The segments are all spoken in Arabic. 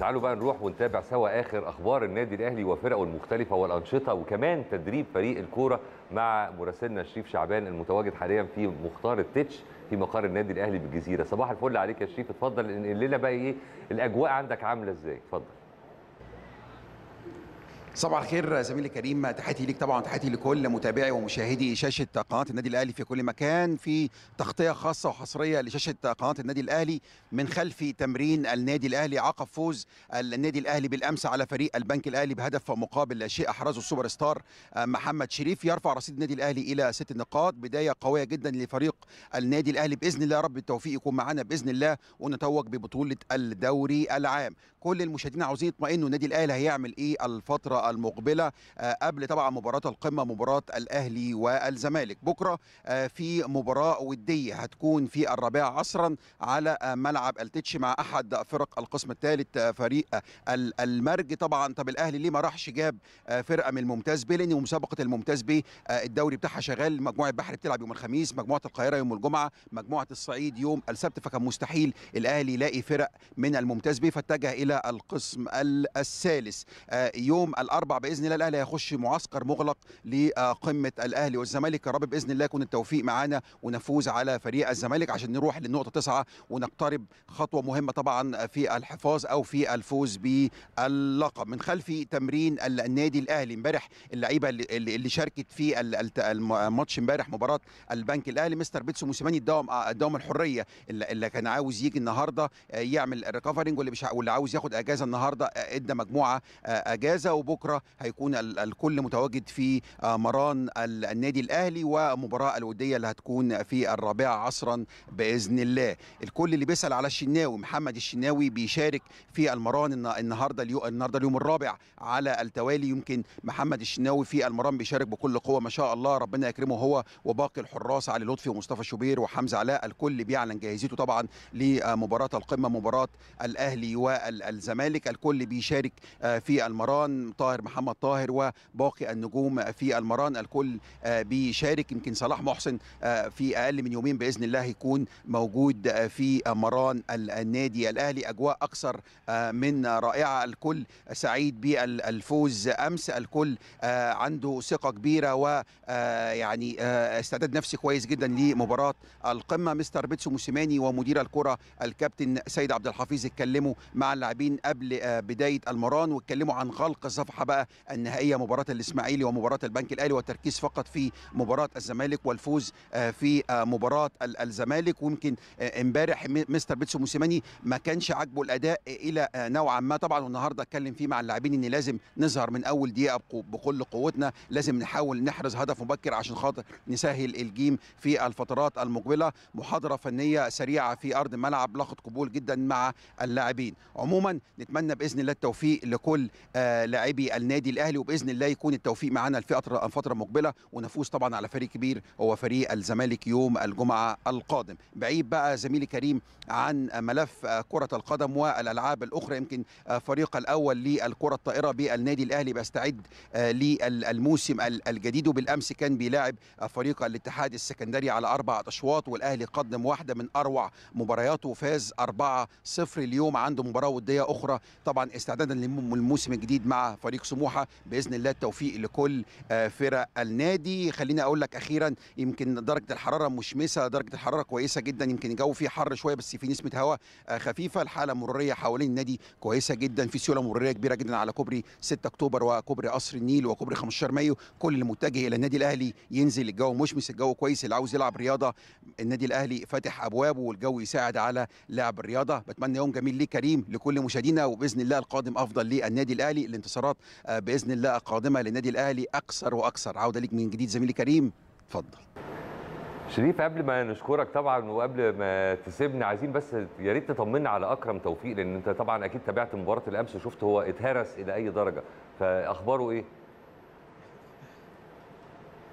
تعالوا بقى نروح ونتابع سوا اخر اخبار النادي الاهلي وفرقه المختلفه والانشطه وكمان تدريب فريق الكوره مع مراسلنا شريف شعبان المتواجد حاليا في مختار التتش في مقر النادي الاهلي بالجزيره صباح الفل عليك يا شريف اتفضل انقل لنا بقى ايه الاجواء عندك عامله ازاي اتفضل صباح الخير زميلي الكريم تحياتي ليك طبعا تحياتي لكل متابعي ومشاهدي شاشه قناه النادي الاهلي في كل مكان في تغطيه خاصه وحصريه لشاشه قناه النادي الاهلي من خلف تمرين النادي الاهلي عقب فوز النادي الاهلي بالامس على فريق البنك الاهلي بهدف مقابل شيء احرزه السوبر ستار محمد شريف يرفع رصيد النادي الاهلي الى ست نقاط بدايه قويه جدا لفريق النادي الاهلي باذن الله رب التوفيق يكون معانا باذن الله ونتوج ببطوله الدوري العام كل المشاهدين عاوزين يطمئنوا النادي الاهلي هيعمل ايه الفتره المقبله آه، قبل طبعا مباراه القمه مباراه الاهلي والزمالك بكره آه، في مباراه وديه هتكون في الرابعه عصرا على آه، ملعب التتش مع احد فرق القسم الثالث فريق المرج طبعا طب الاهلي ليه ما راحش جاب فرقه من الممتاز بي لان مسابقه الممتاز بي الدوري بتاعها شغال مجموعه البحر بتلعب يوم الخميس مجموعه القاهره يوم الجمعه مجموعه الصعيد يوم السبت فكان مستحيل الاهلي يلاقي فرق من الممتاز بي فاتجه الى القسم الثالث يوم الاربع باذن الله الاهلي هيخش معسكر مغلق لقمه الاهلي والزمالك يا رب باذن الله يكون التوفيق معانا ونفوز على فريق الزمالك عشان نروح للنقطه تسعه ونقترب خطوه مهمه طبعا في الحفاظ او في الفوز باللقب من خلفي تمرين النادي الاهلي امبارح اللعيبه اللي شاركت في الماتش امبارح مباراه البنك الاهلي مستر بيتسو موسيماني اداهم اداهم الحريه اللي كان عاوز يجي النهارده آه، يعمل ريكفرنج واللي مش واللي عاوز ياخد اجازه النهارده آه، ادى مجموعه آه، اجازه وبكره بكره هيكون الكل متواجد في آه، مران النادي الاهلي ومباراه الوديه اللي هتكون في الرابعه عصرا باذن الله الكل اللي بيسال على الشناوي محمد الشناوي بيشارك في المران النهارده اليوم النهارده اليوم الرابع على التوالي يمكن محمد الشناوي في المران بيشارك بكل قوه ما شاء الله ربنا يكرمه هو وباقي الحراس علي لطفي ومصطفى شوبير وحمزه علاء الكل بيعلن جاهزيته طبعا لمباراه القمه مباراه الاهلي والزمالك الكل بيشارك آه، في المران طاهر محمد طاهر وباقي النجوم في المران الكل آه، بيشارك يمكن صلاح محسن آه، في اقل من يومين باذن الله يكون موجود آه، في مران النادي الاهلي اجواء اكثر من رائعه الكل سعيد بالفوز امس الكل عنده ثقه كبيره ويعني استعداد نفسي كويس جدا لمباراه القمه مستر بيتسو موسيماني ومدير الكره الكابتن سيد عبد الحفيظ اتكلموا مع اللاعبين قبل بدايه المران واتكلموا عن خلق صفحه الصفحه بقى النهائيه مباراه الاسماعيلي ومباراه البنك الاهلي والتركيز فقط في مباراه الزمالك والفوز آه، في آه، مباراه الزمالك ويمكن آه، امبارح مستر بيتسو موسيماني ما كانش عاجبه الاداء الى نوعا ما طبعا والنهارده اتكلم فيه مع اللاعبين ان لازم نظهر من اول دقيقه بكل قوتنا لازم نحاول نحرز هدف مبكر عشان خاطر نسهل الجيم في الفترات المقبله محاضره فنيه سريعه في ارض الملعب لاقت قبول جدا مع اللاعبين عموما نتمنى باذن الله التوفيق لكل لاعبي للنادي الاهلي وباذن الله يكون التوفيق معانا الفتره الفتره المقبله ونفوز طبعا على فريق كبير هو فريق الزمالك يوم الجمعه القادم بعيد بقى زميلي كريم عن ملف كره القدم والالعاب الاخرى يمكن فريق الاول للكره الطائره بالنادي الاهلي بيستعد للموسم الجديد وبالامس كان بيلاعب فريق الاتحاد السكندري على اربع اشواط والاهلي قدم واحده من اروع مبارياته وفاز 4-0 اليوم عنده مباراه وديه اخرى طبعا استعدادا للموسم الجديد مع فريق فريق سموحه باذن الله التوفيق لكل آه، فرق النادي خليني اقول لك اخيرا يمكن درجه الحراره مشمسه درجه الحراره كويسه جدا يمكن الجو فيه حر شويه بس في نسمه هواء آه، خفيفه الحاله المروريه حوالين النادي كويسه جدا في سيوله مروريه كبيره جدا على كوبري 6 اكتوبر وكوبري قصر النيل وكوبري 15 مايو كل اللي متجه الى النادي الاهلي ينزل الجو مشمس الجو كويس اللي عاوز يلعب رياضه النادي الاهلي فاتح ابوابه والجو يساعد على لعب الرياضه بتمنى يوم جميل ليه كريم لكل مشاهدينا وباذن الله القادم افضل للنادي الاهلي الانتصارات آه، باذن الله قادمه للنادي الاهلي اكثر واكثر عوده ليك من جديد زميلي كريم اتفضل شريف قبل ما نشكرك طبعا وقبل ما تسيبني عايزين بس يا ريت تطمنا على اكرم توفيق لان انت طبعا اكيد تابعت مباراه الامس وشفت هو اتهرس الى اي درجه فاخباره ايه؟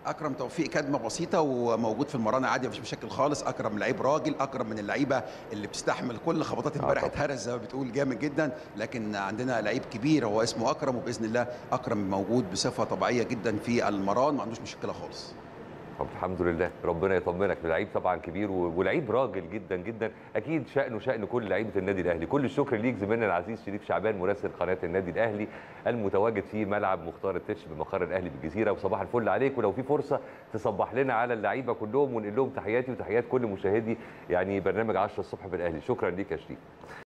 اكرم توفيق كدمه بسيطه وموجود في المرانه عادي مفيش مشاكل خالص اكرم لعيب راجل اكرم من اللعيبه اللي بتستحمل كل خبطات آه، امبارح اتهرس زي ما بتقول جامد جدا لكن عندنا لعيب كبير هو اسمه اكرم وباذن الله اكرم موجود بصفه طبيعيه جدا في المران ما عندوش مشكله خالص طب الحمد لله ربنا يطمنك لعيب طبعا كبير ولعيب راجل جدا جدا اكيد شانه شان كل لعيبه النادي الاهلي كل الشكر ليك زميلنا العزيز شريف شعبان مراسل قناه النادي الاهلي المتواجد في ملعب مختار التتش بمقر الاهلي بالجزيره وصباح الفل عليك ولو في فرصه تصبح لنا على اللعيبه كلهم ونقول لهم تحياتي وتحيات كل مشاهدي يعني برنامج 10 الصبح بالاهلي شكرا ليك يا شريف